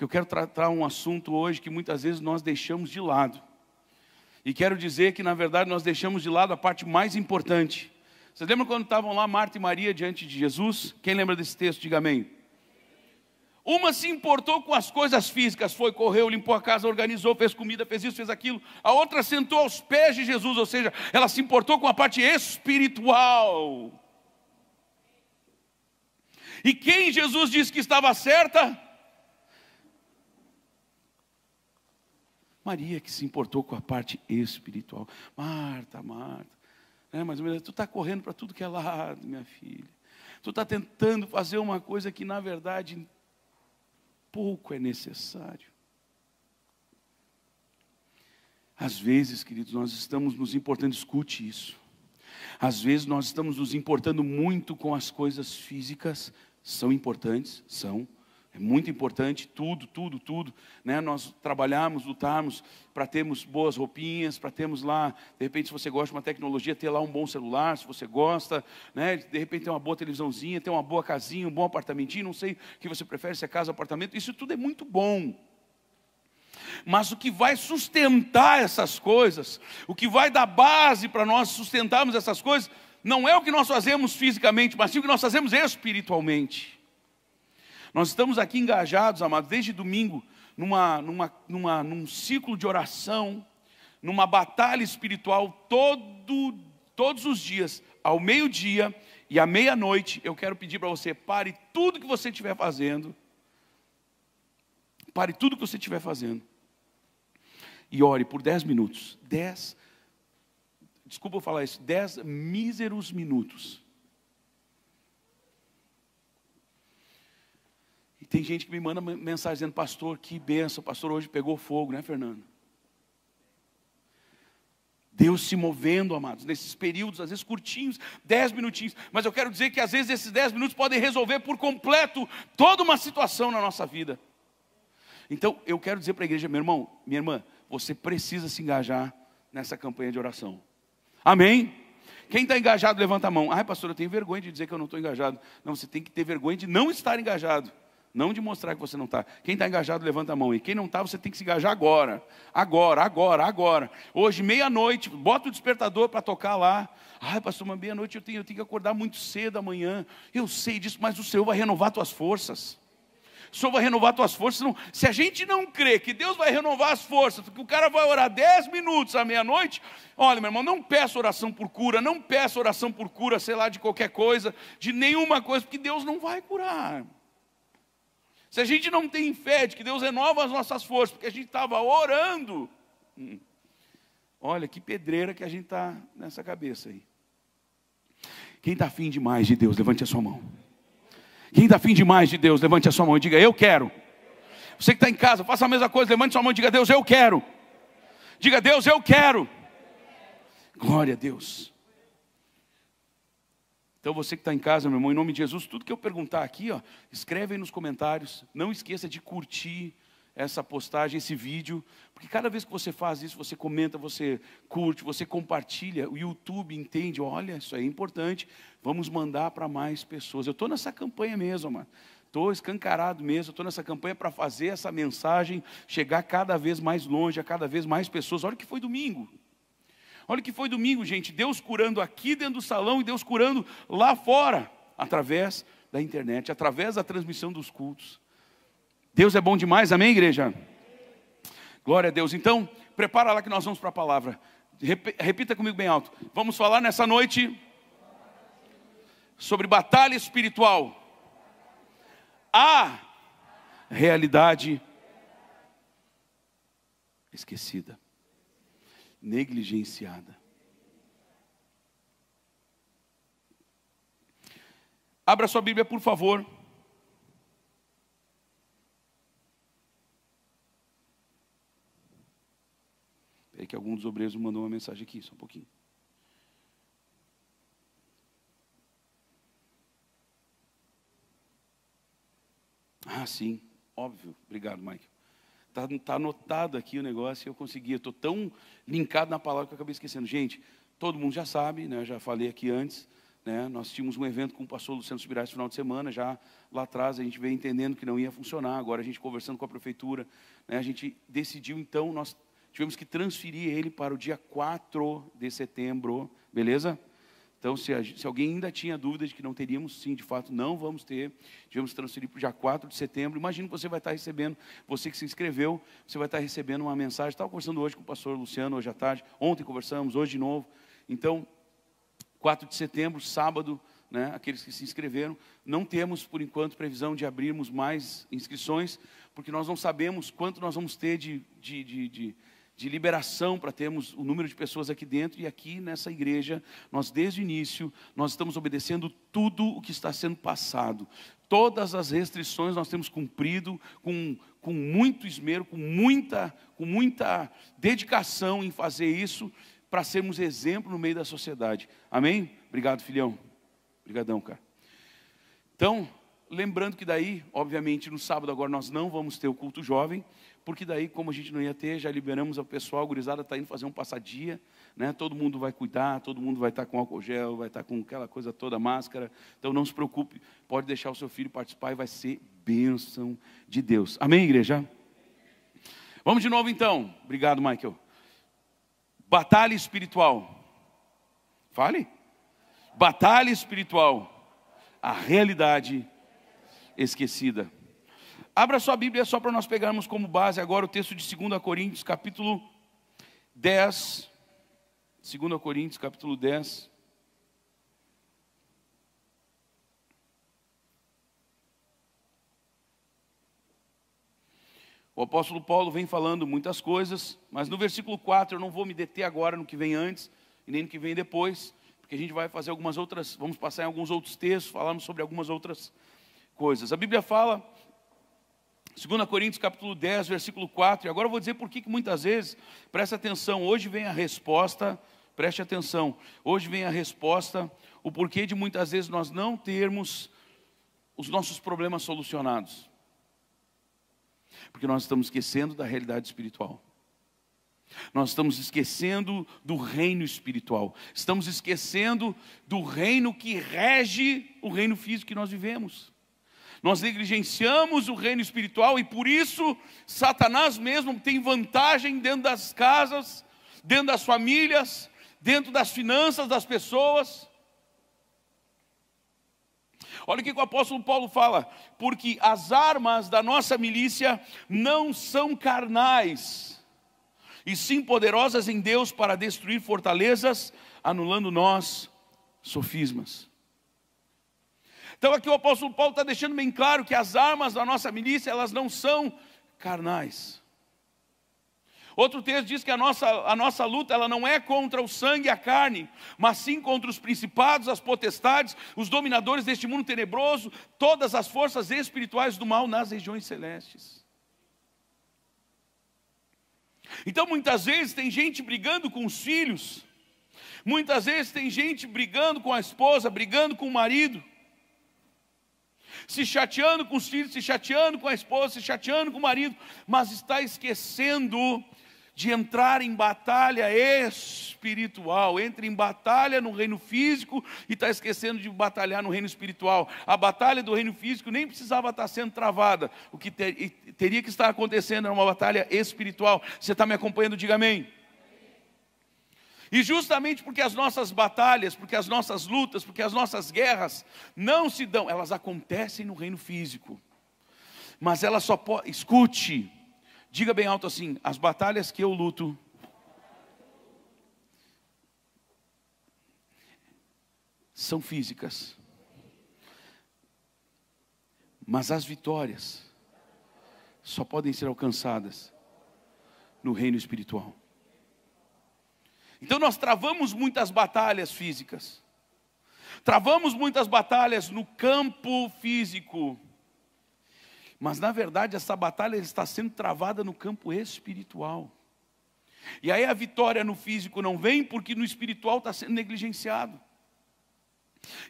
Porque eu quero tratar um assunto hoje que muitas vezes nós deixamos de lado. E quero dizer que, na verdade, nós deixamos de lado a parte mais importante. Vocês lembram quando estavam lá Marta e Maria diante de Jesus? Quem lembra desse texto, diga amém. Uma se importou com as coisas físicas, foi, correu, limpou a casa, organizou, fez comida, fez isso, fez aquilo. A outra sentou aos pés de Jesus, ou seja, ela se importou com a parte espiritual. E quem Jesus disse que estava certa? Maria que se importou com a parte espiritual. Marta, Marta. É, mais ou menos, tu está correndo para tudo que é lado, minha filha. Tu está tentando fazer uma coisa que, na verdade, pouco é necessário. Às vezes, queridos, nós estamos nos importando, escute isso. Às vezes nós estamos nos importando muito com as coisas físicas, são importantes, são é muito importante tudo, tudo, tudo, né? Nós trabalharmos, lutarmos para termos boas roupinhas, para termos lá, de repente se você gosta de uma tecnologia, ter lá um bom celular, se você gosta, né? De repente ter uma boa televisãozinha, ter uma boa casinha, um bom apartamentinho, não sei o que você prefere, se é casa ou apartamento. Isso tudo é muito bom. Mas o que vai sustentar essas coisas, o que vai dar base para nós sustentarmos essas coisas, não é o que nós fazemos fisicamente, mas sim o que nós fazemos espiritualmente. Nós estamos aqui engajados, amados, desde domingo, numa, numa, numa, num ciclo de oração, numa batalha espiritual, todo, todos os dias, ao meio-dia e à meia-noite. Eu quero pedir para você: pare tudo que você estiver fazendo. Pare tudo que você estiver fazendo. E ore por 10 minutos. dez, desculpa eu falar isso, 10 míseros minutos. tem gente que me manda mensagem dizendo, pastor, que benção, pastor, hoje pegou fogo, né, Fernando? Deus se movendo, amados, nesses períodos, às vezes curtinhos, dez minutinhos, mas eu quero dizer que às vezes esses dez minutos podem resolver por completo toda uma situação na nossa vida. Então, eu quero dizer para a igreja, meu irmão, minha irmã, você precisa se engajar nessa campanha de oração. Amém? Quem está engajado, levanta a mão. Ai, pastor, eu tenho vergonha de dizer que eu não estou engajado. Não, você tem que ter vergonha de não estar engajado. Não de mostrar que você não está. Quem está engajado, levanta a mão. E quem não está, você tem que se engajar agora. Agora, agora, agora. Hoje, meia-noite, bota o despertador para tocar lá. Ai, pastor, mas meia-noite eu tenho, eu tenho que acordar muito cedo amanhã. Eu sei disso, mas o Senhor vai renovar tuas forças. O Senhor vai renovar tuas forças. Não, se a gente não crê que Deus vai renovar as forças, que o cara vai orar dez minutos à meia-noite, olha, meu irmão, não peça oração por cura, não peça oração por cura, sei lá, de qualquer coisa, de nenhuma coisa, porque Deus não vai curar. Se a gente não tem fé de que Deus renova as nossas forças, porque a gente estava orando, hum, olha que pedreira que a gente está nessa cabeça aí. Quem está afim demais de Deus, levante a sua mão. Quem está afim demais de Deus, levante a sua mão e diga: Eu quero. Você que está em casa, faça a mesma coisa, levante a sua mão e diga: Deus, eu quero. Diga: Deus, eu quero. Glória a Deus. Então você que está em casa, meu irmão, em nome de Jesus, tudo que eu perguntar aqui, ó, escreve aí nos comentários. Não esqueça de curtir essa postagem, esse vídeo, porque cada vez que você faz isso, você comenta, você curte, você compartilha, o YouTube entende, olha, isso é importante, vamos mandar para mais pessoas. Eu estou nessa campanha mesmo, mano. Estou escancarado mesmo, estou nessa campanha para fazer essa mensagem chegar cada vez mais longe, a cada vez mais pessoas. Olha o que foi domingo. Olha que foi domingo, gente. Deus curando aqui dentro do salão e Deus curando lá fora, através da internet, através da transmissão dos cultos. Deus é bom demais, amém, igreja? Glória a Deus. Então, prepara lá que nós vamos para a palavra. Repita comigo bem alto. Vamos falar nessa noite sobre batalha espiritual. A realidade esquecida negligenciada. Abra sua Bíblia, por favor. Peraí que algum dos obreiros mandou uma mensagem aqui, só um pouquinho. Ah, sim, óbvio. Obrigado, Mike. Está tá anotado aqui o negócio e eu consegui. Estou tão linkado na palavra que eu acabei esquecendo. Gente, todo mundo já sabe, né? eu já falei aqui antes. Né? Nós tínhamos um evento com o pastor Luciano Subirais no final de semana, já lá atrás a gente veio entendendo que não ia funcionar, agora a gente conversando com a prefeitura, né? a gente decidiu então, nós tivemos que transferir ele para o dia 4 de setembro, beleza? Então, se, a, se, alguém ainda tinha dúvida de que não teríamos, sim, de fato, não vamos ter. Tivemos transferir para o dia 4 de setembro. Imagino que você vai estar recebendo, você que se inscreveu, você vai estar recebendo uma mensagem. Estava conversando hoje com o pastor Luciano, hoje à tarde. Ontem conversamos, hoje de novo. Então, 4 de setembro, sábado, né, aqueles que se inscreveram. Não temos, por enquanto, previsão de abrirmos mais inscrições, porque nós não sabemos quanto nós vamos ter de, de, de, de de liberação para termos o número de pessoas aqui dentro e aqui nessa igreja, nós desde o início, nós estamos obedecendo tudo o que está sendo passado. Todas as restrições nós temos cumprido com, com muito esmero, com muita, com muita dedicação em fazer isso para sermos exemplo no meio da sociedade. Amém? Obrigado, filhão. Obrigadão, cara. Então, lembrando que daí, obviamente, no sábado agora nós não vamos ter o culto jovem porque daí, como a gente não ia ter, já liberamos o pessoal, a gurizada está indo fazer um passadia, né? todo mundo vai cuidar, todo mundo vai estar tá com álcool gel, vai estar tá com aquela coisa toda, máscara, então não se preocupe, pode deixar o seu filho participar e vai ser bênção de Deus. Amém, igreja? Vamos de novo então, obrigado, Michael. Batalha espiritual, fale, batalha espiritual, a realidade esquecida. Abra sua Bíblia só para nós pegarmos como base agora o texto de 2 Coríntios, capítulo 10. 2 Coríntios, capítulo 10. O apóstolo Paulo vem falando muitas coisas, mas no versículo 4 eu não vou me deter agora no que vem antes e nem no que vem depois, porque a gente vai fazer algumas outras, vamos passar em alguns outros textos, falarmos sobre algumas outras coisas. A Bíblia fala 2 Coríntios capítulo 10, versículo 4. E agora eu vou dizer por que muitas vezes, presta atenção, hoje vem a resposta, preste atenção, hoje vem a resposta, o porquê de muitas vezes nós não termos os nossos problemas solucionados. Porque nós estamos esquecendo da realidade espiritual. Nós estamos esquecendo do reino espiritual. Estamos esquecendo do reino que rege o reino físico que nós vivemos. Nós negligenciamos o reino espiritual e por isso Satanás mesmo tem vantagem dentro das casas, dentro das famílias, dentro das finanças das pessoas. Olha o que o apóstolo Paulo fala: porque as armas da nossa milícia não são carnais, e sim poderosas em Deus para destruir fortalezas, anulando nós sofismas. Então aqui o apóstolo Paulo está deixando bem claro que as armas da nossa milícia, elas não são carnais. Outro texto diz que a nossa, a nossa luta ela não é contra o sangue e a carne, mas sim contra os principados, as potestades, os dominadores deste mundo tenebroso, todas as forças espirituais do mal nas regiões celestes. Então muitas vezes tem gente brigando com os filhos, muitas vezes tem gente brigando com a esposa, brigando com o marido, se chateando com os filhos, se chateando com a esposa, se chateando com o marido, mas está esquecendo de entrar em batalha espiritual. Entra em batalha no reino físico e está esquecendo de batalhar no reino espiritual. A batalha do reino físico nem precisava estar sendo travada. O que ter, teria que estar acontecendo era uma batalha espiritual. Você está me acompanhando? Diga amém. E justamente porque as nossas batalhas, porque as nossas lutas, porque as nossas guerras não se dão, elas acontecem no reino físico. Mas elas só podem. Escute, diga bem alto assim: as batalhas que eu luto. São físicas. Mas as vitórias só podem ser alcançadas no reino espiritual. Então nós travamos muitas batalhas físicas. Travamos muitas batalhas no campo físico. Mas na verdade essa batalha está sendo travada no campo espiritual. E aí a vitória no físico não vem porque no espiritual está sendo negligenciado.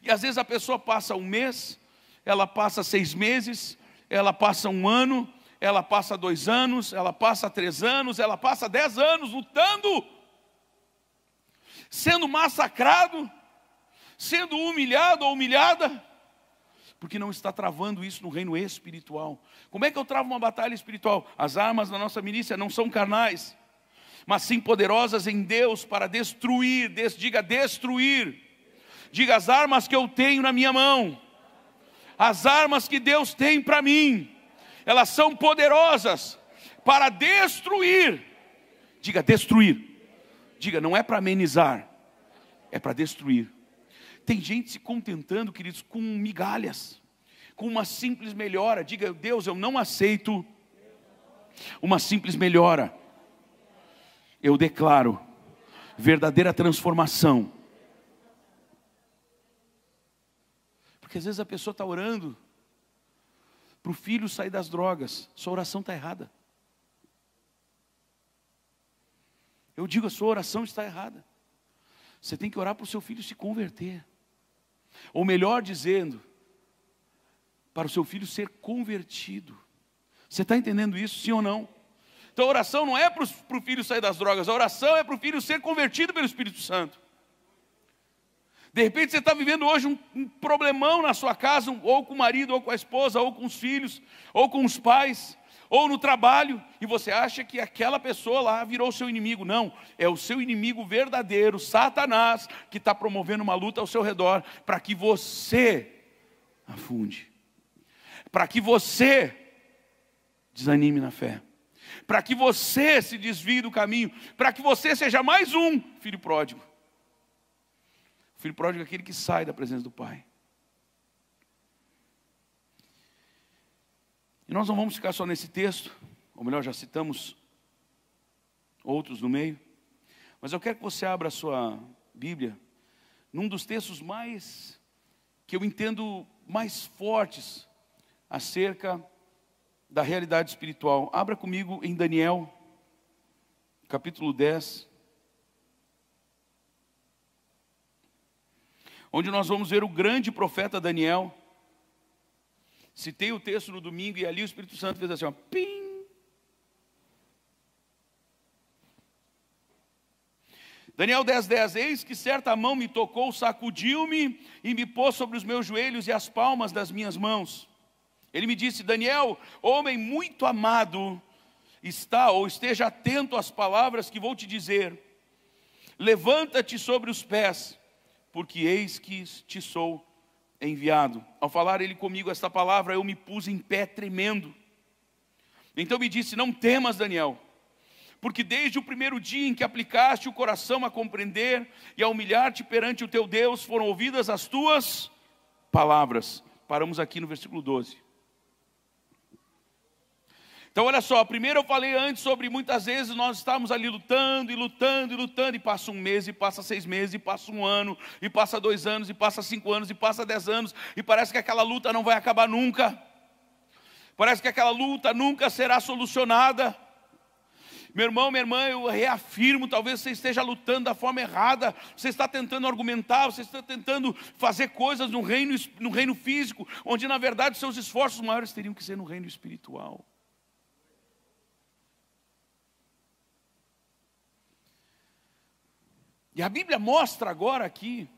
E às vezes a pessoa passa um mês, ela passa seis meses, ela passa um ano, ela passa dois anos, ela passa três anos, ela passa dez anos lutando sendo massacrado, sendo humilhado ou humilhada, porque não está travando isso no reino espiritual. Como é que eu travo uma batalha espiritual? As armas da nossa milícia não são carnais, mas sim poderosas em Deus para destruir, des, diga destruir. Diga as armas que eu tenho na minha mão. As armas que Deus tem para mim. Elas são poderosas para destruir. Diga destruir Diga, não é para amenizar, é para destruir. Tem gente se contentando, queridos, com migalhas, com uma simples melhora. Diga, Deus, eu não aceito uma simples melhora. Eu declaro verdadeira transformação. Porque às vezes a pessoa está orando para o filho sair das drogas, sua oração está errada. Eu digo, a sua oração está errada. Você tem que orar para o seu filho se converter. Ou melhor dizendo, para o seu filho ser convertido. Você está entendendo isso, sim ou não? Então a oração não é para o filho sair das drogas, a oração é para o filho ser convertido pelo Espírito Santo. De repente você está vivendo hoje um, um, problemão na sua casa, ou com o marido, ou com a esposa, ou com os filhos, ou com os pais ou no trabalho, e você acha que aquela pessoa lá virou seu inimigo. Não, é o seu inimigo verdadeiro, Satanás, que está promovendo uma luta ao seu redor para que você afunde, para que você desanime na fé, para que você se desvie do caminho, para que você seja mais um filho pródigo. O filho pródigo é aquele que sai da presença do Pai. E nós não vamos ficar só nesse texto, ou melhor, já citamos outros no meio, mas eu quero que você abra a sua Bíblia num dos textos mais, que eu entendo mais fortes acerca da realidade espiritual. Abra comigo em Daniel, capítulo 10. Onde nós vamos ver o grande profeta Daniel, Citei o texto no domingo e ali o Espírito Santo fez assim, ó, pim. Daniel 10, 10, eis que certa mão me tocou, sacudiu-me e me pôs sobre os meus joelhos e as palmas das minhas mãos. Ele me disse, Daniel, homem muito amado, está ou esteja atento às palavras que vou te dizer. Levanta-te sobre os pés, porque eis que te sou enviado. Ao falar ele comigo esta palavra, eu me pus em pé tremendo. Então me disse: Não temas, Daniel, porque desde o primeiro dia em que aplicaste o coração a compreender e a humilhar-te perante o teu Deus, foram ouvidas as tuas palavras. Paramos aqui no versículo 12. Então, olha só, primeiro eu falei antes sobre muitas vezes nós estamos ali lutando e lutando e lutando, e passa um mês, e passa seis meses, e passa um ano, e passa dois anos, e passa cinco anos, e passa dez anos, e parece que aquela luta não vai acabar nunca, parece que aquela luta nunca será solucionada. Meu irmão, minha irmã, eu reafirmo, talvez você esteja lutando da forma errada, você está tentando argumentar, você está tentando fazer coisas no reino, no reino físico, onde na verdade seus esforços maiores teriam que ser no reino espiritual. E a Bíblia mostra agora aqui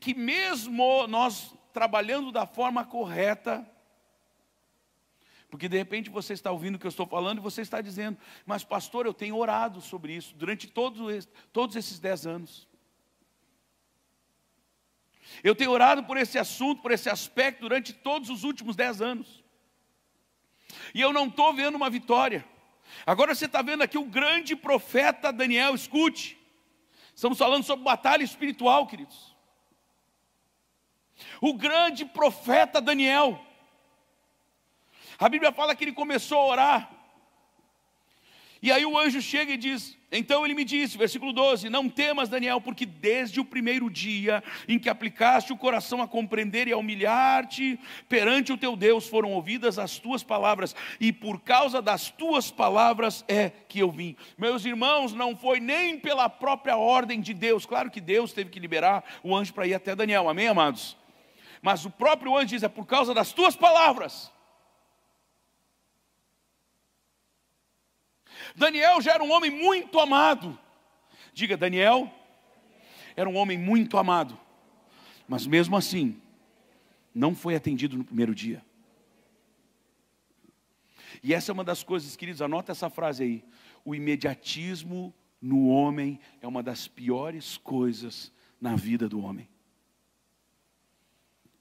que mesmo nós trabalhando da forma correta, porque de repente você está ouvindo o que eu estou falando e você está dizendo, mas pastor, eu tenho orado sobre isso durante todos, todos esses dez anos. Eu tenho orado por esse assunto, por esse aspecto, durante todos os últimos dez anos. E eu não estou vendo uma vitória. Agora você está vendo aqui o grande profeta Daniel, escute. Estamos falando sobre batalha espiritual, queridos. O grande profeta Daniel. A Bíblia fala que ele começou a orar. E aí o anjo chega e diz: então ele me disse, versículo 12: Não temas, Daniel, porque desde o primeiro dia em que aplicaste o coração a compreender e a humilhar-te perante o teu Deus, foram ouvidas as tuas palavras, e por causa das tuas palavras é que eu vim. Meus irmãos, não foi nem pela própria ordem de Deus, claro que Deus teve que liberar o anjo para ir até Daniel, amém, amados? Mas o próprio anjo diz: É por causa das tuas palavras Daniel já era um homem muito amado. Diga, Daniel era um homem muito amado, mas mesmo assim, não foi atendido no primeiro dia. E essa é uma das coisas, queridos, anota essa frase aí. O imediatismo no homem é uma das piores coisas na vida do homem.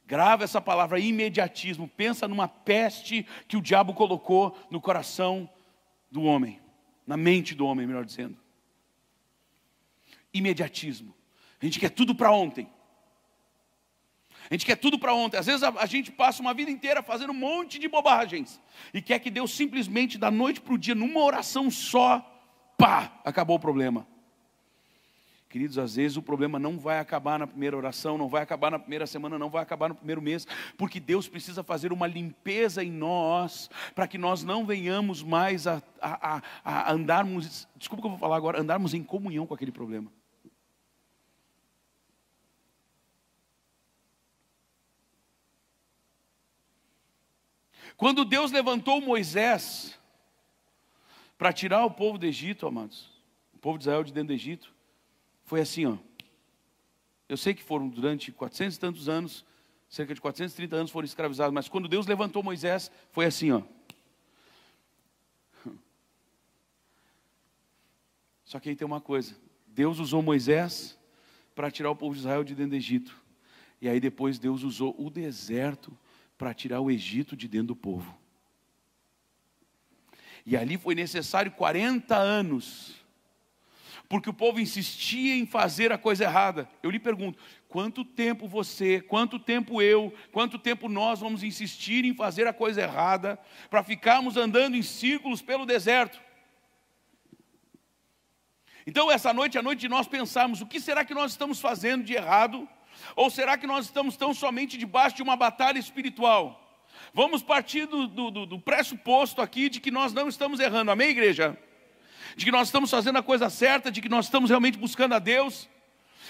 Grava essa palavra imediatismo, pensa numa peste que o diabo colocou no coração do homem na mente do homem, melhor dizendo. Imediatismo. A gente quer tudo para ontem. A gente quer tudo para ontem. Às vezes a, a, gente passa uma vida inteira fazendo um monte de bobagens e quer que Deus simplesmente da noite para o dia, numa oração só, pá, acabou o problema. Queridos, às vezes o problema não vai acabar na primeira oração, não vai acabar na primeira semana, não vai acabar no primeiro mês, porque Deus precisa fazer uma limpeza em nós, para que nós não venhamos mais a, a, a, andarmos, desculpa que eu vou falar agora, andarmos em comunhão com aquele problema. Quando Deus levantou Moisés para tirar o povo do Egito, amados, o povo de Israel de dentro do Egito, foi assim, ó. Eu sei que foram durante 400 e tantos anos, cerca de 430 anos foram escravizados, mas quando Deus levantou Moisés, foi assim, ó. Só que aí tem uma coisa: Deus usou Moisés para tirar o povo de Israel de dentro do Egito. E aí depois Deus usou o deserto para tirar o Egito de dentro do povo. E ali foi necessário 40 anos porque o povo insistia em fazer a coisa errada. Eu lhe pergunto: quanto tempo você, quanto tempo eu, quanto tempo nós vamos insistir em fazer a coisa errada para ficarmos andando em círculos pelo deserto? Então, essa noite é a noite de nós pensarmos o que será que nós estamos fazendo de errado, ou será que nós estamos tão somente debaixo de uma batalha espiritual? Vamos partir do, do, do pressuposto aqui de que nós não estamos errando, amém, igreja? de que nós estamos fazendo a coisa certa, de que nós estamos realmente buscando a Deus.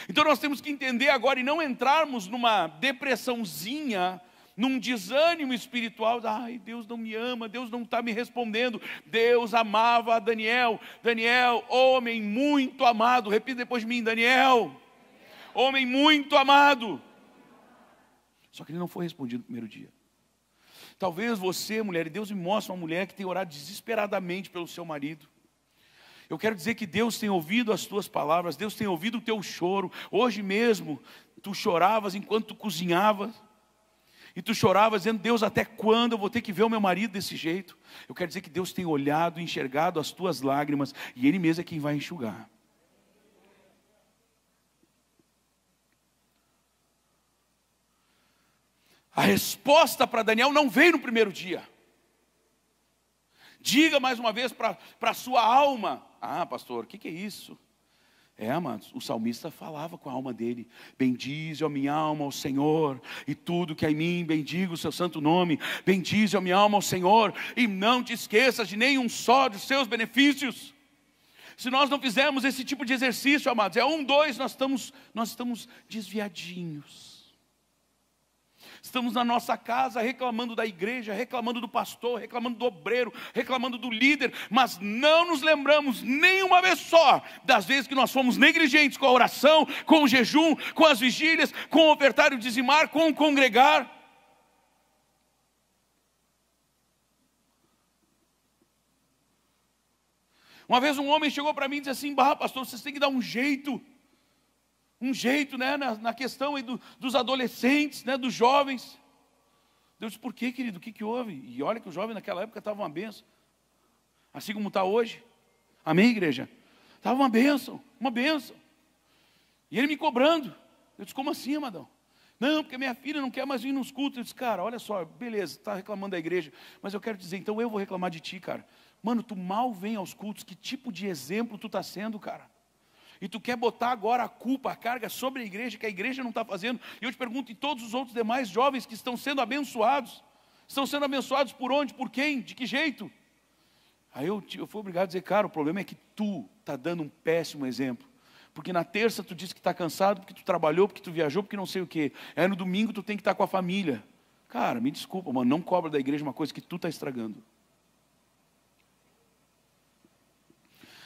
Então nós temos que entender agora e não entrarmos numa depressãozinha, num desânimo espiritual, ai, Deus não me ama, Deus não está me respondendo. Deus amava Daniel, Daniel, homem muito amado, repita depois de mim, Daniel, homem muito amado. Só que ele não foi respondido no primeiro dia. Talvez você, mulher, e Deus me mostre uma mulher que tem orado desesperadamente pelo seu marido. Eu quero dizer que Deus tem ouvido as tuas palavras, Deus tem ouvido o teu choro. Hoje mesmo, tu choravas enquanto tu cozinhavas. E tu choravas dizendo, Deus, até quando eu vou ter que ver o meu marido desse jeito? Eu quero dizer que Deus tem olhado, enxergado as tuas lágrimas, e Ele mesmo é quem vai enxugar. A resposta para Daniel não veio no primeiro dia. Diga mais uma vez para a sua alma: Ah, pastor, o que, que é isso? É, amados, o salmista falava com a alma dele: Bendize, a minha alma, ao Senhor, e tudo que é em mim, bendiga o seu santo nome. Bendize, a minha alma, ao Senhor, e não te esqueças de nenhum só dos seus benefícios. Se nós não fizermos esse tipo de exercício, amados, é um, dois, nós estamos, nós estamos desviadinhos estamos na nossa casa reclamando da igreja, reclamando do pastor, reclamando do obreiro, reclamando do líder, mas não nos lembramos nenhuma vez só das vezes que nós fomos negligentes com a oração, com o jejum, com as vigílias, com o ofertário dizimar, com o congregar. Uma vez um homem chegou para mim e disse assim: Barra, pastor, vocês têm que dar um jeito um jeito né, na, na questão do, dos adolescentes, né, dos jovens. Deus disse, por que, querido? O que, que houve? E olha que o jovem naquela época estava uma benção. Assim como está hoje. Amém, igreja? Estava uma benção, uma benção. E ele me cobrando. Eu disse, como assim, Amadão? Não, porque minha filha não quer mais vir nos cultos. Eu disse, cara, olha só, beleza, está reclamando da igreja, mas eu quero dizer, então eu vou reclamar de ti, cara. Mano, tu mal vem aos cultos, que tipo de exemplo tu está sendo, cara? e tu quer botar agora a culpa, a carga sobre a igreja, que a igreja não está fazendo. E eu te pergunto, e todos os outros demais jovens que estão sendo abençoados? Estão sendo abençoados por onde, por quem, de que jeito? Aí eu, eu fui obrigado a dizer, cara, o problema é que tu está dando um péssimo exemplo. Porque na terça tu disse que está cansado, porque tu trabalhou, porque tu viajou, porque não sei o quê. Aí no domingo tu tem que estar tá com a família. Cara, me desculpa, mano, não cobra da igreja uma coisa que tu está estragando.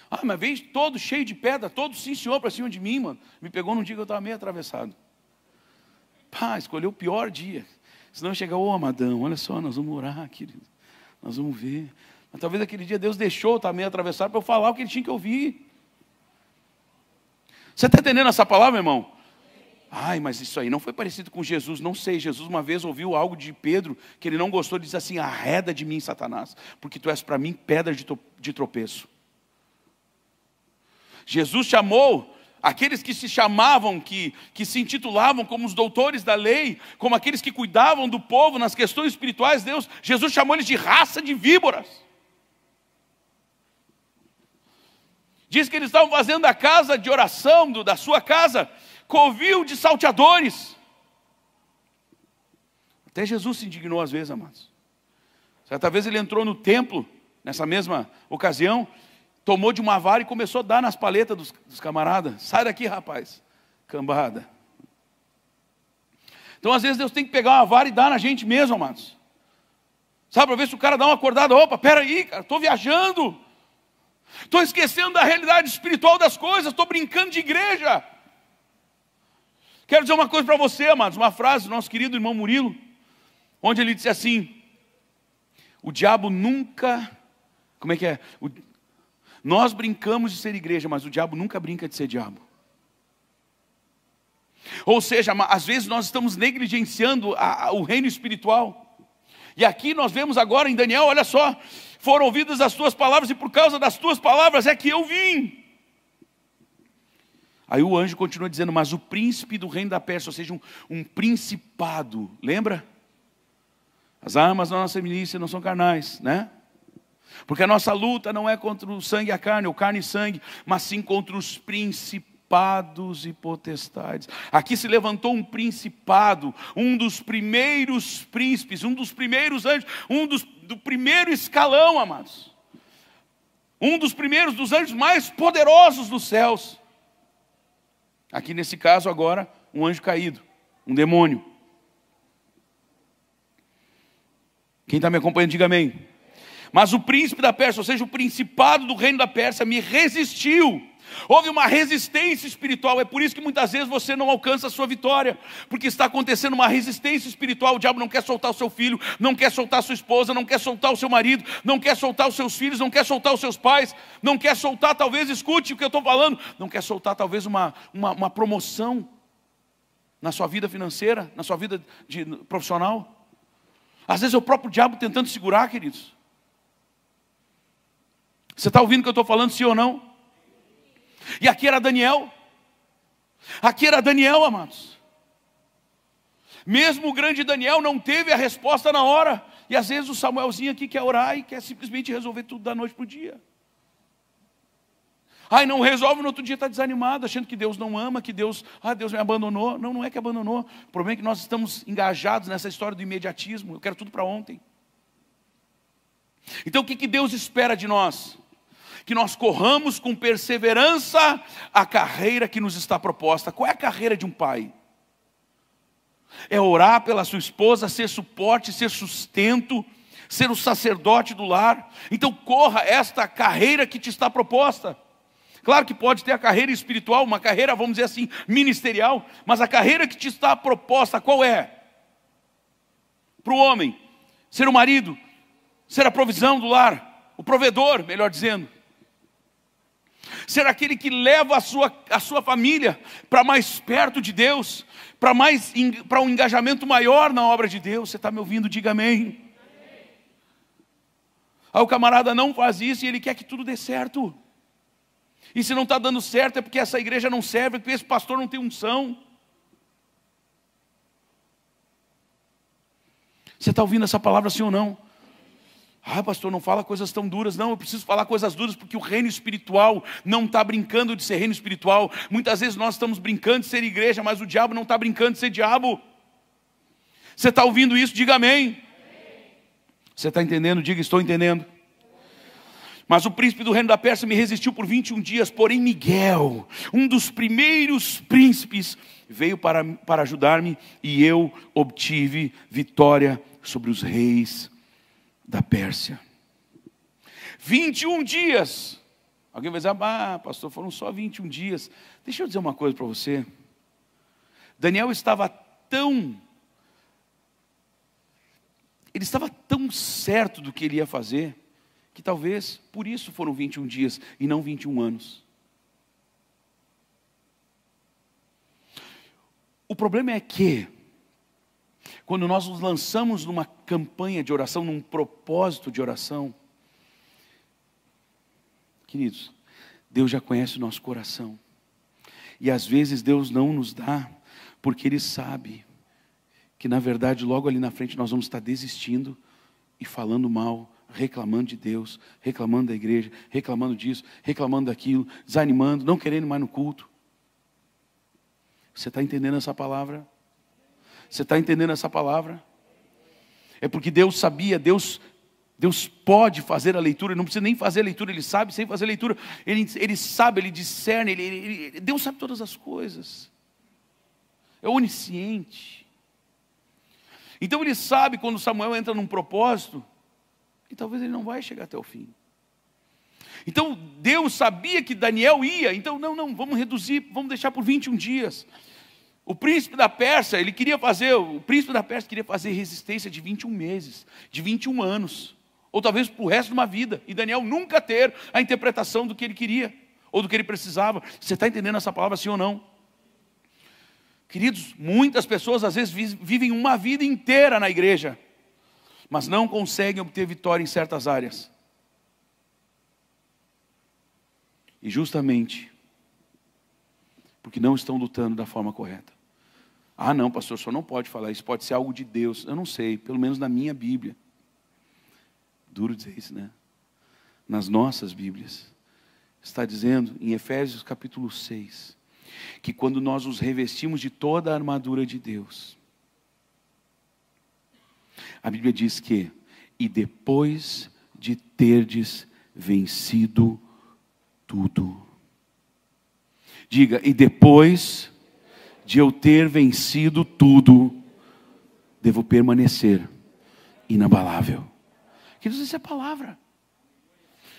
Ah, mas veio todo cheio de pedra, todo se para cima de mim, mano. Me pegou num dia que eu estava meio atravessado. Pá, escolheu o pior dia. Senão chega, ô oh, amadão, olha só, nós vamos orar, querido. Nós vamos ver. Mas talvez aquele dia Deus deixou eu estar tá meio atravessado para eu falar o que ele tinha que ouvir. Você está entendendo essa palavra, irmão? Ai, mas isso aí não foi parecido com Jesus, não sei. Jesus uma vez ouviu algo de Pedro que ele não gostou, ele disse assim: arreda de mim, Satanás, porque tu és para mim pedra de tropeço. Jesus chamou aqueles que se chamavam, que, que se intitulavam como os doutores da lei, como aqueles que cuidavam do povo nas questões espirituais, Deus, Jesus chamou eles de raça de víboras. Diz que eles estavam fazendo a casa de oração do, da sua casa, covil de salteadores. Até Jesus se indignou às vezes, amados. Certa vez ele entrou no templo, nessa mesma ocasião, tomou de uma vara e começou a dar nas paletas dos, dos camaradas. Sai daqui, rapaz, cambada. Então, às vezes, Deus tem que pegar uma vara e dar na gente mesmo, amados. Sabe, para ver se o cara dá uma acordada. Opa, peraí, cara, estou viajando. Estou esquecendo da realidade espiritual das coisas, estou brincando de igreja. Quero dizer uma coisa para você, amados, uma frase do nosso querido irmão Murilo, onde ele disse assim: O diabo nunca. Como é que é? O, nós brincamos de ser igreja, mas o diabo nunca brinca de ser diabo. Ou seja, às vezes nós estamos negligenciando a, a, o reino espiritual. E aqui nós vemos agora em Daniel, olha só, foram ouvidas as tuas palavras e por causa das tuas palavras é que eu vim. Aí o anjo continua dizendo, mas o príncipe do reino da Pérsia, ou seja, um, um principado, lembra? As armas da nossa milícia não são carnais, né? Porque a nossa luta não é contra o sangue e a carne, ou carne e sangue, mas sim contra os principados e potestades. Aqui se levantou um principado, um dos primeiros príncipes, um dos primeiros anjos, um dos, do primeiro escalão, amados. Um dos primeiros dos anjos mais poderosos dos céus. Aqui nesse caso agora, um anjo caído, um demônio. Quem está me acompanhando, diga amém. Mas o príncipe da Pérsia, ou seja, o principado do reino da Pérsia, me resistiu. Houve uma resistência espiritual, é por isso que muitas vezes você não alcança a sua vitória, porque está acontecendo uma resistência espiritual. O diabo não quer soltar o seu filho, não quer soltar a sua esposa, não quer soltar o seu marido, não quer soltar os seus filhos, não quer soltar os seus pais, não quer soltar, talvez, escute o que eu estou falando, não quer soltar, talvez, uma, uma, uma, promoção na sua vida financeira, na sua vida de, profissional. Às vezes é o próprio diabo tentando segurar, queridos. Você está ouvindo o que eu estou falando, sim ou não? E aqui era Daniel. Aqui era Daniel, amados. Mesmo o grande Daniel não teve a resposta na hora. E às vezes o Samuelzinho aqui quer orar e quer simplesmente resolver tudo da noite para o dia. Ai, não resolve, no outro dia está desanimado, achando que Deus não ama, que Deus, ah, Deus me abandonou. Não, não é que abandonou. O problema é que nós estamos engajados nessa história do imediatismo. Eu quero tudo para ontem. Então o que, que Deus espera de nós? que nós corramos com perseverança a carreira que nos está proposta. Qual é a carreira de um pai? É orar pela sua esposa, ser suporte, ser sustento, ser o sacerdote do lar. Então corra esta carreira que te está proposta. Claro que pode ter a carreira espiritual, uma carreira, vamos dizer assim, ministerial, mas a carreira que te está proposta, qual é? Para o homem, ser o marido, ser a provisão do lar, o provedor, melhor dizendo, ser aquele que leva a sua, a sua família para mais perto de Deus, para mais para um engajamento maior na obra de Deus. Você está me ouvindo? Diga amém. Aí ah, o camarada não faz isso e ele quer que tudo dê certo. E se não está dando certo é porque essa igreja não serve, é porque esse pastor não tem unção. Você está ouvindo essa palavra sim ou não? Ah, pastor, não fala coisas tão duras. Não, eu preciso falar coisas duras porque o reino espiritual não está brincando de ser reino espiritual. Muitas vezes nós estamos brincando de ser igreja, mas o diabo não está brincando de ser diabo. Você está ouvindo isso? Diga amém. Você está entendendo? Diga, estou entendendo. Mas o príncipe do reino da Pérsia me resistiu por 21 dias, porém Miguel, um dos primeiros príncipes, veio para, para ajudar-me e eu obtive vitória sobre os reis da Pérsia. 21 dias. Alguém vai dizer, ah, pastor, foram só 21 dias. Deixa eu dizer uma coisa para você. Daniel estava tão. Ele estava tão certo do que ele ia fazer, que talvez por isso foram 21 dias e não 21 anos. O problema é que quando nós nos lançamos numa campanha de oração, num propósito de oração, queridos, Deus já conhece o nosso coração. E às vezes Deus não nos dá, porque Ele sabe que na verdade logo ali na frente nós vamos estar desistindo e falando mal, reclamando de Deus, reclamando da igreja, reclamando disso, reclamando daquilo, desanimando, não querendo mais no culto. Você está entendendo essa palavra? Você está entendendo essa palavra? É porque Deus sabia, Deus Deus pode fazer a leitura, não precisa nem fazer a leitura, Ele sabe sem fazer a leitura, Ele, ele sabe, Ele discerne, ele, ele, Deus sabe todas as coisas, é onisciente. Então Ele sabe quando Samuel entra num propósito, e talvez ele não vai chegar até o fim. Então Deus sabia que Daniel ia, então não, não, vamos reduzir, vamos deixar por 21 dias. O príncipe da Pérsia, ele queria fazer, o príncipe da Pérsia queria fazer resistência de 21 meses, de 21 anos, ou talvez para o resto de uma vida, e Daniel nunca ter a interpretação do que ele queria, ou do que ele precisava. Você está entendendo essa palavra sim ou não? Queridos, muitas pessoas às vezes vivem uma vida inteira na igreja, mas não conseguem obter vitória em certas áreas. E justamente porque não estão lutando da forma correta. Ah, não, pastor, só não pode falar isso, pode ser algo de Deus. Eu não sei, pelo menos na minha Bíblia. Duro dizer isso, né? Nas nossas Bíblias. Está dizendo em Efésios capítulo 6 que quando nós nos revestimos de toda a armadura de Deus, a Bíblia diz que, e depois de terdes vencido tudo, diga, e depois de eu ter vencido tudo, devo permanecer inabalável. Queridos, isso é palavra.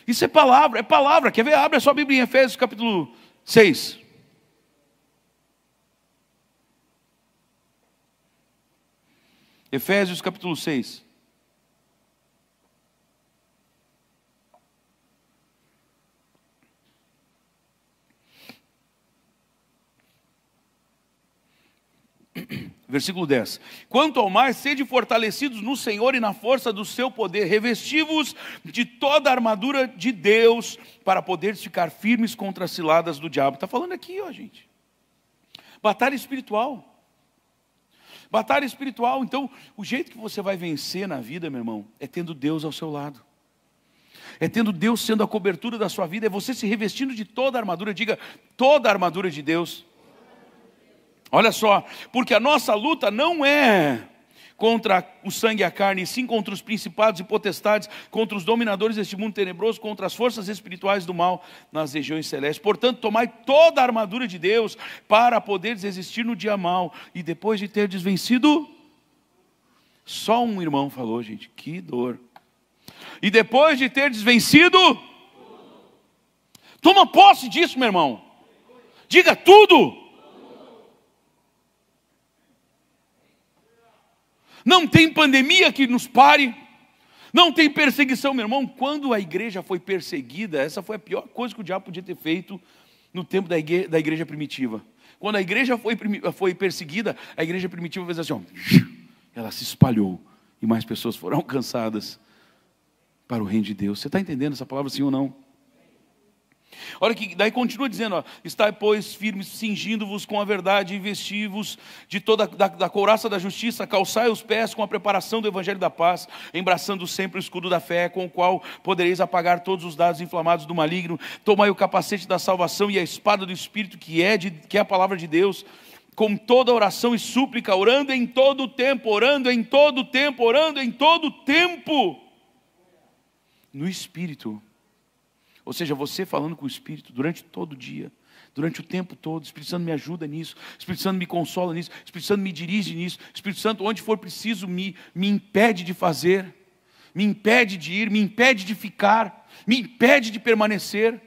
Isso é palavra, é palavra. Quer ver? Abre a sua Bíblia em Efésios capítulo 6. Efésios capítulo 6. Versículo 10: Quanto ao mais, sede fortalecidos no Senhor e na força do seu poder, revestivos de toda a armadura de Deus, para poderes ficar firmes contra as ciladas do diabo. Está falando aqui, ó, gente. Batalha espiritual. Batalha espiritual. Então, o jeito que você vai vencer na vida, meu irmão, é tendo Deus ao seu lado. É tendo Deus sendo a cobertura da sua vida, é você se revestindo de toda a armadura. Diga, toda a armadura de Deus. Olha só, porque a nossa luta não é contra o sangue e a carne, e sim contra os principados e potestades, contra os dominadores deste mundo tenebroso, contra as forças espirituais do mal nas regiões celestes. Portanto, tomai toda a armadura de Deus para poder desistir no dia mal e depois de ter desvencido. Só um irmão falou, gente, que dor. E depois de ter desvencido, toma posse disso, meu irmão. Diga tudo não tem pandemia que nos pare, não tem perseguição, meu irmão. Quando a igreja foi perseguida, essa foi a pior coisa que o diabo podia ter feito no tempo da igreja, primitiva. Quando a igreja foi, foi, perseguida, a igreja primitiva fez assim: ó, ela se espalhou e mais pessoas foram alcançadas para o reino de Deus. Você está entendendo essa palavra, sim ou não? Olha que daí continua dizendo: ó, pois, firmes, cingindo-vos com a verdade, investindo-vos de toda da, da couraça da justiça, calçai os pés com a preparação do evangelho da paz, embraçando sempre o escudo da fé, com o qual podereis apagar todos os dados inflamados do maligno. Tomai o capacete da salvação e a espada do Espírito, que é, de, que é a palavra de Deus com toda oração e súplica, orando em todo o tempo, orando em todo o tempo, orando em todo o tempo, no Espírito, ou seja, você falando com o Espírito durante todo o dia, durante o tempo todo. O Espírito Santo me ajuda nisso, o Espírito Santo me consola nisso, o Espírito Santo me dirige nisso, o Espírito Santo, onde for preciso, me, me impede de fazer, me impede de ir, me impede de ficar, me impede de permanecer.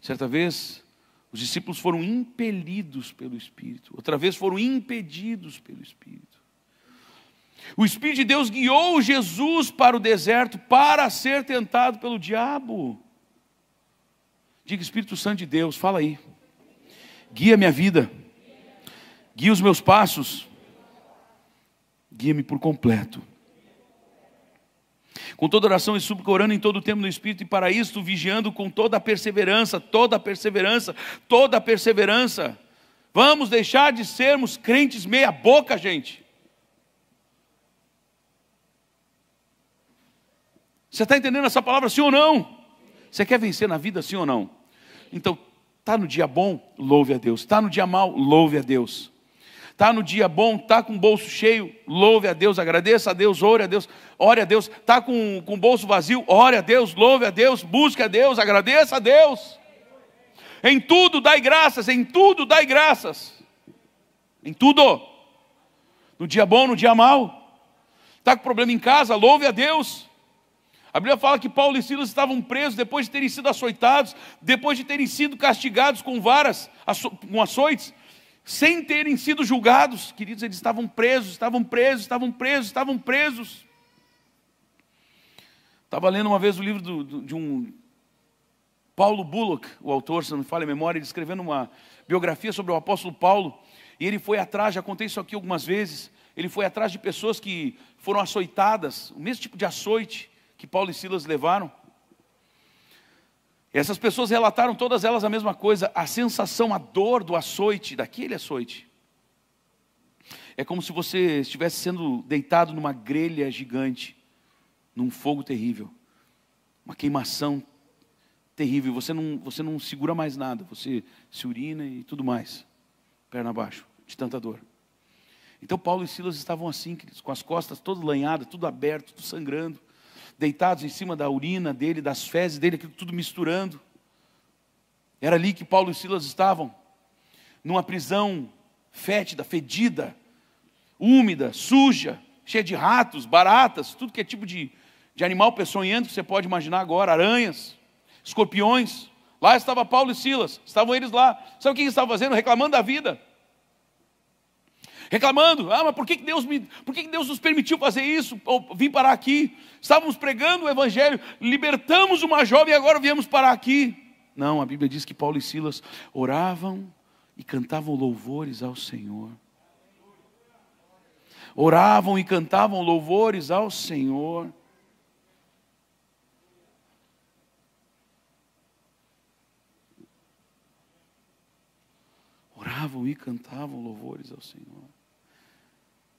Certa vez, os discípulos foram impelidos pelo Espírito, outra vez foram impedidos pelo Espírito. O Espírito de Deus guiou Jesus para o deserto para ser tentado pelo diabo. Diga, Espírito Santo de Deus, fala aí. Guia minha vida, guia os meus passos, guia-me por completo. Com toda oração e súplica, orando em todo o tempo no Espírito, e para isto vigiando com toda a perseverança, toda a perseverança, toda a perseverança. Vamos deixar de sermos crentes meia-boca, gente. Você está entendendo essa palavra, sim ou não? Você quer vencer na vida, sim ou não? Então, está no dia bom, louve a Deus. Está no dia mal, louve a Deus. Está no dia bom, está com o bolso cheio, louve a Deus, agradeça a Deus, ore a Deus, ore a Deus. Está com, com o bolso vazio, ore a Deus, louve a Deus, busque a Deus, agradeça a Deus. Em tudo dai graças, em tudo dai graças. Em tudo. No dia bom, no dia mal. Está com problema em casa, louve a Deus. A Bíblia fala que Paulo e Silas estavam presos depois de terem sido açoitados, depois de terem sido castigados com varas, aço, com açoites, sem terem sido julgados. Queridos, eles estavam presos, estavam presos, estavam presos, estavam presos. Estava lendo uma vez o livro do, do, de um Paulo Bullock, o autor, se não me falha a memória, ele escrevendo uma biografia sobre o apóstolo Paulo, e ele foi atrás, já contei isso aqui algumas vezes, ele foi atrás de pessoas que foram açoitadas, o mesmo tipo de açoite, que Paulo e Silas levaram. Essas pessoas relataram todas elas a mesma coisa, a sensação, a dor do açoite, daquele açoite. É como se você estivesse sendo deitado numa grelha gigante, num fogo terrível, uma queimação terrível. Você não, você não segura mais nada, você se urina e tudo mais, perna abaixo, de tanta dor. Então Paulo e Silas estavam assim, com as costas todas lanhadas, tudo aberto, tudo sangrando deitados em cima da urina dele, das fezes dele, aquilo tudo misturando. Era ali que Paulo e Silas estavam, numa prisão fétida, fedida, úmida, suja, cheia de ratos, baratas, tudo que é tipo de, de animal peçonhento que você pode imaginar agora, aranhas, escorpiões. Lá estava Paulo e Silas, estavam eles lá. Sabe o que eles estavam fazendo? Reclamando da vida reclamando: ah, mas por que Deus, me, por que Deus nos permitiu fazer isso? Ou vim parar aqui? Estávamos pregando o Evangelho, libertamos uma jovem e agora viemos parar aqui. Não, a Bíblia diz que Paulo e Silas oravam e cantavam louvores ao Senhor. Oravam e cantavam louvores ao Senhor. oravam e cantavam louvores ao Senhor.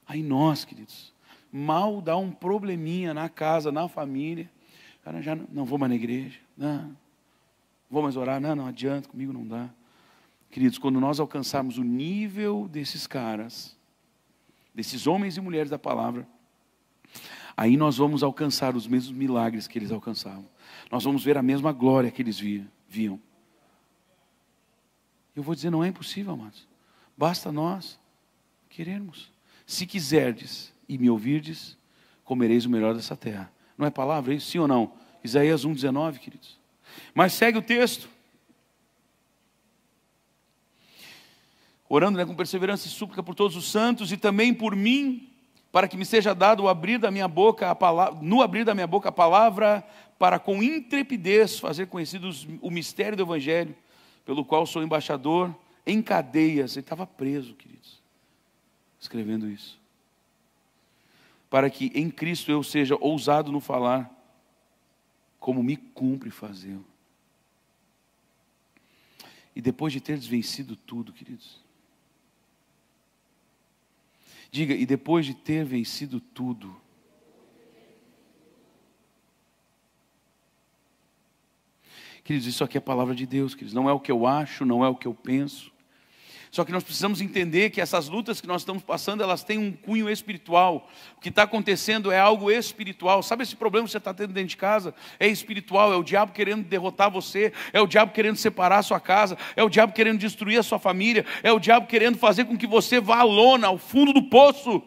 Aí nós, queridos, mal dá um probleminha na casa, na família, cara já não, não vou mais na igreja, não, né? vou mais orar, não, né? não adianta, comigo não dá. Queridos, quando nós alcançarmos o nível desses caras, desses homens e mulheres da palavra, aí nós vamos alcançar os mesmos milagres que eles alcançavam. Nós vamos ver a mesma glória que eles via, viam. Eu vou dizer, não é impossível, amados. Basta nós querermos. Se quiserdes e me ouvirdes, comereis o melhor dessa terra. Não é palavra é isso? Sim ou não? Isaías 1,19, queridos. Mas segue o texto. Orando né, com perseverança e súplica por todos os santos e também por mim, para que me seja dado o abrir da minha boca a palavra, no abrir da minha boca a palavra, para com intrepidez fazer conhecido o mistério do Evangelho, pelo qual sou embaixador em cadeias. Ele estava preso, queridos escrevendo isso. Para que em Cristo eu seja ousado no falar, como me cumpre fazê-lo. E depois de ter vencido tudo, queridos. Diga, e depois de ter vencido tudo, Queridos, isso aqui é a palavra de Deus, queridos. Não é o que eu acho, não é o que eu penso, só que nós precisamos entender que essas lutas que nós estamos passando, elas têm um cunho espiritual. O que está acontecendo é algo espiritual. Sabe esse problema que você está tendo dentro de casa? É espiritual, é o diabo querendo derrotar você, é o diabo querendo separar a sua casa, é o diabo querendo destruir a sua família, é o diabo querendo fazer com que você vá à lona, ao fundo do poço.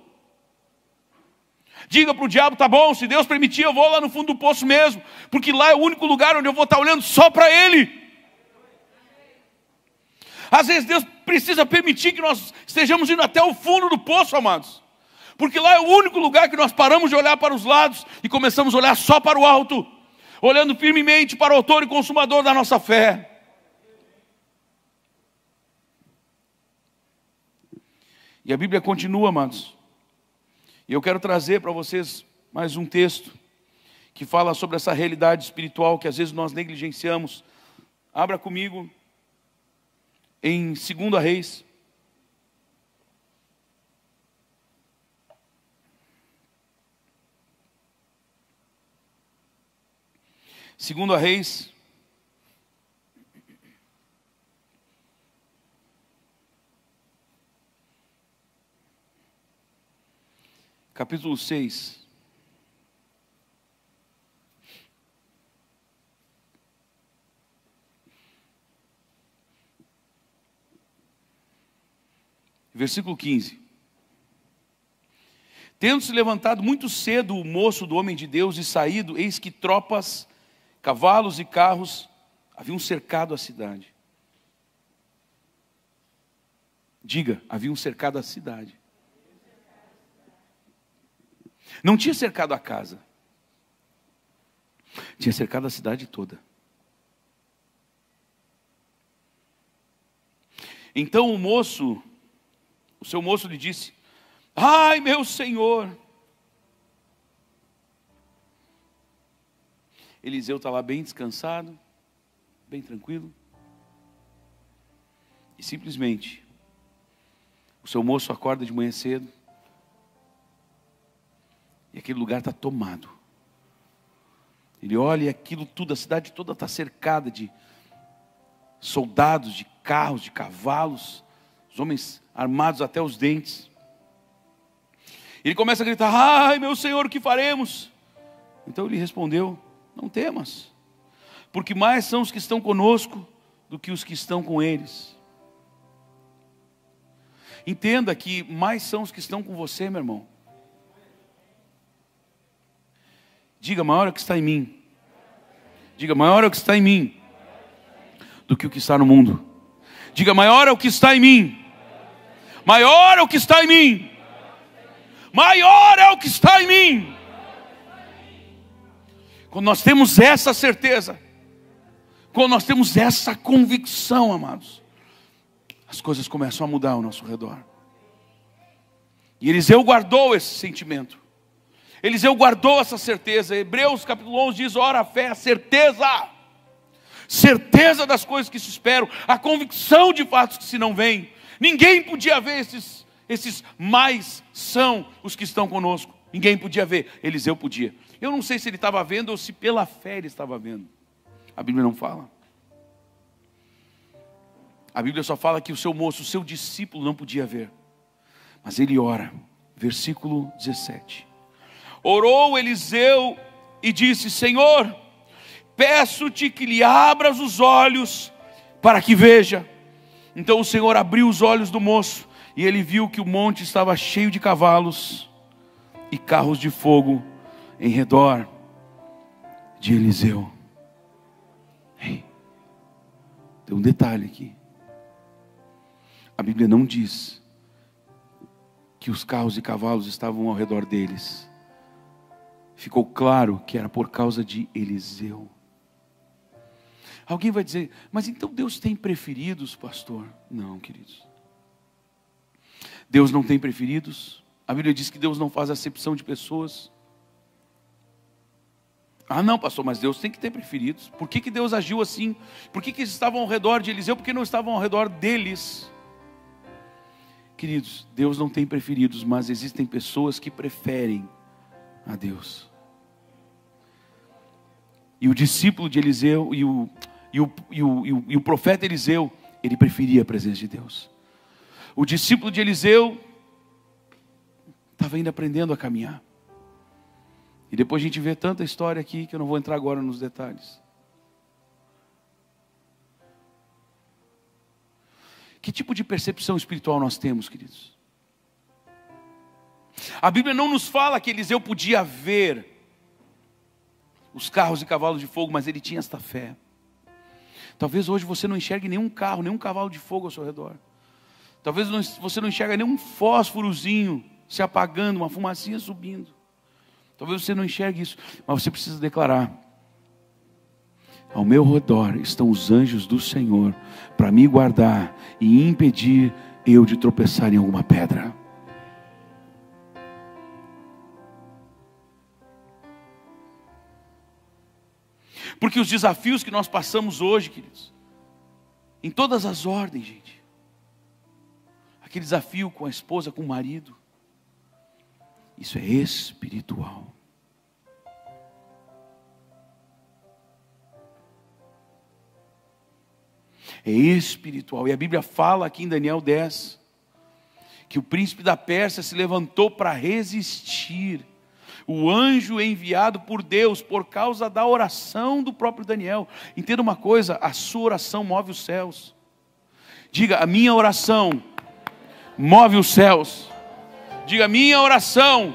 Diga para o diabo, tá bom, se Deus permitir, eu vou lá no fundo do poço mesmo, porque lá é o único lugar onde eu vou estar olhando só para Ele. Às vezes Deus precisa permitir que nós estejamos indo até o fundo do poço, amados. Porque lá é o único lugar que nós paramos de olhar para os lados e começamos a olhar só para o alto, olhando firmemente para o autor e consumador da nossa fé. E a Bíblia continua, amados. E eu quero trazer para vocês mais um texto que fala sobre essa realidade espiritual que às vezes nós negligenciamos. Abra comigo em 2 Reis. Segundo a Reis, capítulo 6. Versículo 15. Tendo se levantado muito cedo o moço do homem de Deus e saído, eis que tropas, cavalos e carros haviam cercado a cidade. Diga, haviam cercado a cidade. Não tinha cercado a casa, tinha cercado a cidade toda. Então o moço o seu moço lhe disse: Ai, meu senhor. Eliseu estava tá bem descansado, bem tranquilo. E simplesmente, o seu moço acorda de manhã cedo, e aquele lugar está tomado. Ele olha e aquilo tudo, a cidade toda está cercada de soldados, de carros, de cavalos os homens armados até os dentes. Ele começa a gritar: Ai, meu Senhor, o que faremos? Então ele respondeu: Não temas, porque mais são os que estão conosco do que os que estão com eles. Entenda que mais são os que estão com você, meu irmão. Diga, maior é o que está em mim. Diga, maior é o que está em mim do que o que está no mundo. Diga, maior é o que está em mim Maior é o que está em mim. Maior é o que está em mim. Quando nós temos essa certeza, quando nós temos essa convicção, amados, as coisas começam a mudar ao nosso redor. E Eliseu guardou esse sentimento. Eliseu guardou essa certeza. Hebreus capítulo 11 diz: ora, a fé, é a certeza, certeza das coisas que se esperam, a convicção de fatos que se não vêm, Ninguém podia ver esses, esses mais são os que estão conosco. Ninguém podia ver, Eliseu podia. Eu não sei se ele estava vendo ou se pela fé ele estava vendo. A Bíblia não fala. A Bíblia só fala que o seu moço, o seu discípulo não podia ver. Mas ele ora. Versículo 17. Orou Eliseu e disse: Senhor, peço-te que lhe abras os olhos para que veja. Então o Senhor abriu os olhos do moço e ele viu que o monte estava cheio de cavalos e carros de fogo em redor de Eliseu. Ei, tem um detalhe aqui. A Bíblia não diz que os carros e cavalos estavam ao redor deles. Ficou claro que era por causa de Eliseu. Alguém vai dizer, mas então Deus tem preferidos, pastor? Não, queridos. Deus não tem preferidos. A Bíblia diz que Deus não faz acepção de pessoas. Ah, não, pastor, mas Deus tem que ter preferidos. Por que, que Deus agiu assim? Por que, que eles estavam ao redor de Eliseu? Por que não estavam ao redor deles? Queridos, Deus não tem preferidos, mas existem pessoas que preferem a Deus. E o discípulo de Eliseu e o e o, e o, e o, e o profeta Eliseu, ele preferia a presença de Deus. O discípulo de Eliseu estava ainda aprendendo a caminhar. E depois a gente vê tanta história aqui que eu não vou entrar agora nos detalhes. Que tipo de percepção espiritual nós temos, queridos? A Bíblia não nos fala que Eliseu podia ver os carros e cavalos de fogo, mas ele tinha esta fé. Talvez hoje você não enxergue nenhum carro, nenhum cavalo de fogo ao seu redor. Talvez você não enxergue nenhum fósforozinho se apagando, uma fumacinha subindo. Talvez você não enxergue isso, mas você precisa declarar: Ao meu redor estão os anjos do Senhor para me guardar e impedir eu de tropeçar em alguma pedra. Porque os desafios que nós passamos hoje, queridos, em todas as ordens, gente, aquele desafio com a esposa, com o marido, isso é espiritual. É espiritual. E a Bíblia fala aqui em Daniel 10 que o príncipe da Pérsia se levantou para resistir o anjo enviado por Deus por causa da oração do próprio Daniel. Entenda uma coisa: a sua oração move os céus. Diga, a minha oração move os céus. Diga, a minha oração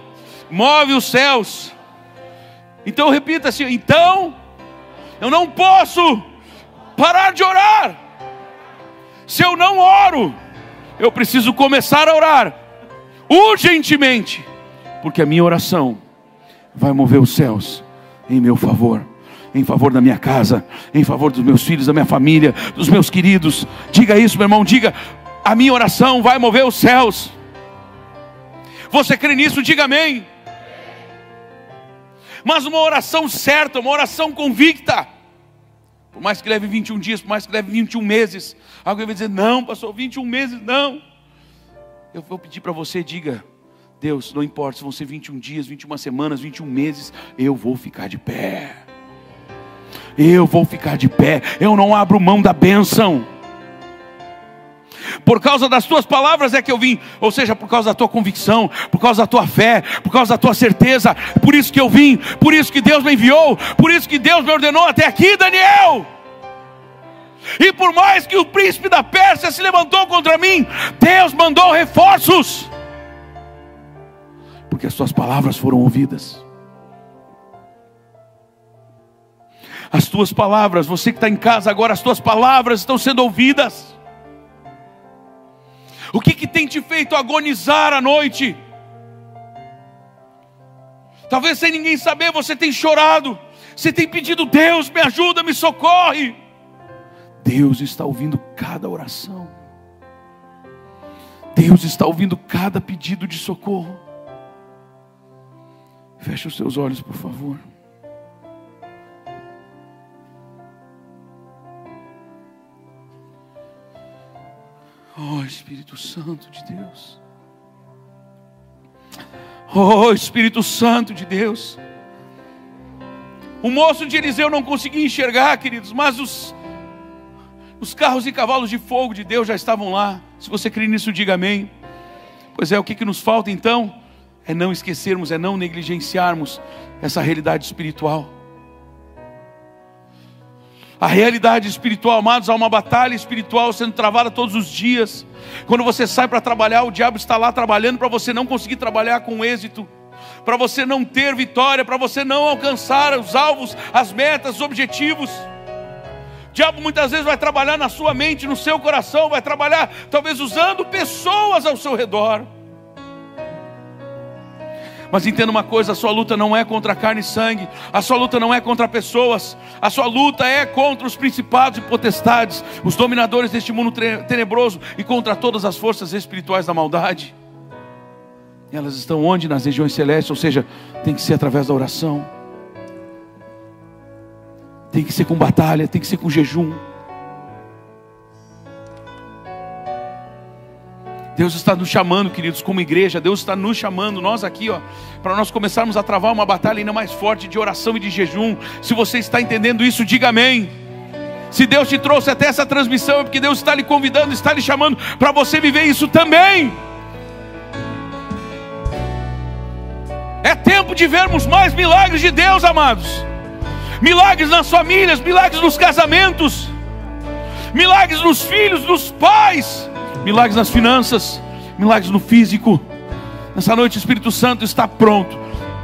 move os céus. Então repita assim: então eu não posso parar de orar. Se eu não oro, eu preciso começar a orar urgentemente, porque a minha oração vai mover os céus em meu favor, em favor da minha casa, em favor dos meus filhos, da minha família, dos meus queridos. Diga isso, meu irmão, diga: a minha oração vai mover os céus. Você crê nisso? Diga amém. Mas uma oração certa, uma oração convicta. Por mais que leve 21 dias, por mais que leve 21 meses. Alguém vai dizer: não, pastor, 21 meses, não. Eu vou pedir para você, diga: Deus, não importa se vão ser 21 dias, 21 semanas, 21 meses, eu vou ficar de pé. Eu vou ficar de pé, eu não abro mão da bênção. Por causa das tuas palavras é que eu vim, ou seja, por causa da tua convicção, por causa da tua fé, por causa da tua certeza, por isso que eu vim, por isso que Deus me enviou, por isso que Deus me ordenou até aqui, Daniel. E por mais que o príncipe da Pérsia se levantou contra mim, Deus mandou reforços porque as suas palavras foram ouvidas. As tuas palavras, você que está em casa agora, as tuas palavras estão sendo ouvidas. O que, que tem te feito agonizar à noite? Talvez sem ninguém saber, você tem chorado, você tem pedido, Deus, me ajuda, me socorre. Deus está ouvindo cada oração. Deus está ouvindo cada pedido de socorro. Feche os seus olhos, por favor. Oh Espírito Santo de Deus. Oh Espírito Santo de Deus. O moço de Eliseu não conseguia enxergar, queridos, mas os, os carros e cavalos de fogo de Deus já estavam lá. Se você crê nisso, diga amém. Pois é, o que, que nos falta então? é não esquecermos, é não negligenciarmos essa realidade espiritual. A realidade espiritual, amados, há uma batalha espiritual sendo travada todos os dias. Quando você sai para trabalhar, o diabo está lá trabalhando para você não conseguir trabalhar com êxito, para você não ter vitória, para você não alcançar os alvos, as metas, os objetivos. O diabo muitas vezes vai trabalhar na sua mente, no seu coração, vai trabalhar talvez usando pessoas ao seu redor. Mas entenda uma coisa: a sua luta não é contra carne e sangue, a sua luta não é contra pessoas, a sua luta é contra os principados e potestades, os dominadores deste mundo tenebroso e contra todas as forças espirituais da maldade. E elas estão onde? Nas regiões celestes, ou seja, tem que ser através da oração, tem que ser com batalha, tem que ser com jejum Deus está nos chamando, queridos, como igreja, Deus está nos chamando, nós aqui, ó, para nós começarmos a travar uma batalha ainda mais forte de oração e de jejum. Se você está entendendo isso, diga amém. Se Deus te trouxe até essa transmissão, é porque Deus está lhe convidando, está lhe chamando para você viver isso também. É tempo de vermos mais milagres de Deus, amados. Milagres nas famílias, milagres nos casamentos, milagres nos filhos, nos pais milagres nas finanças, milagres no físico. Nessa noite o Espírito Santo está pronto,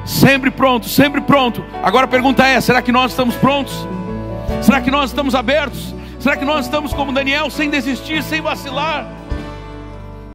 sempre pronto, sempre pronto. Agora a pergunta é: será que nós estamos prontos? Será que nós estamos abertos? Será que nós estamos como Daniel, sem desistir, sem vacilar?